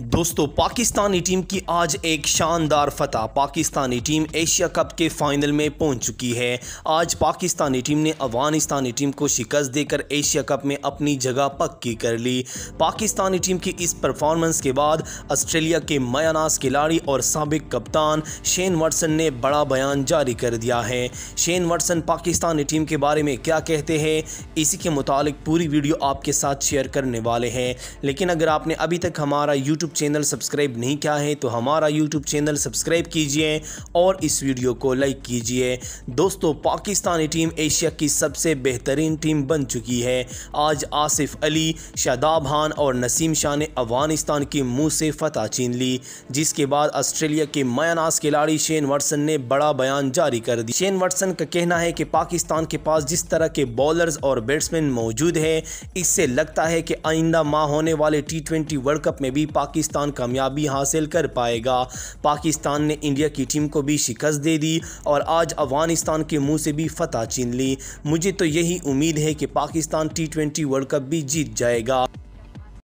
दोस्तों पाकिस्तानी टीम की आज एक शानदार फतह पाकिस्तानी टीम एशिया कप के फाइनल में पहुंच चुकी है आज पाकिस्तानी टीम ने अफगानिस्तानी टीम को शिकस्त देकर एशिया कप में अपनी जगह पक्की कर ली पाकिस्तानी टीम की इस परफॉर्मेंस के बाद ऑस्ट्रेलिया के मयानास खिलाड़ी और सबक कप्तान शेन वर्सन ने बड़ा बयान जारी कर दिया है शेन वर्सन पाकिस्तानी टीम के बारे में क्या कहते हैं इसी के मुतालिक पूरी वीडियो आपके साथ शेयर करने वाले हैं लेकिन अगर आपने अभी तक हमारा यूट्यूब यूट्यूब चैनल सब्सक्राइब नहीं किया है तो हमारा यूट्यूब चैनल सब्सक्राइब कीजिए और इस वीडियो को लाइक कीजिए दोस्तों पाकिस्तानी टीम एशिया की सबसे बेहतरीन टीम बन चुकी है आज आसिफ अली शादाब खान और नसीम शाह ने अफगानिस्तान के मुंह से फतह छीन ली जिसके बाद ऑस्ट्रेलिया के मायानास खिलाड़ी शेन वर्सन ने बड़ा बयान जारी कर दिया शेन वर्सन का कहना है कि पाकिस्तान के पास जिस तरह के बॉलर्स और बैट्समैन मौजूद है इससे लगता है कि आइंदा माह होने वाले टी वर्ल्ड कप में भी पाकिस्तान पाकिस्तान कामयाबी हासिल कर पाएगा पाकिस्तान ने इंडिया की टीम को भी शिकस्त दे दी और आज अफगानिस्तान के मुंह से भी फतह छीन ली मुझे तो यही उम्मीद है कि Pakistan T twenty world cup भी जीत जाएगा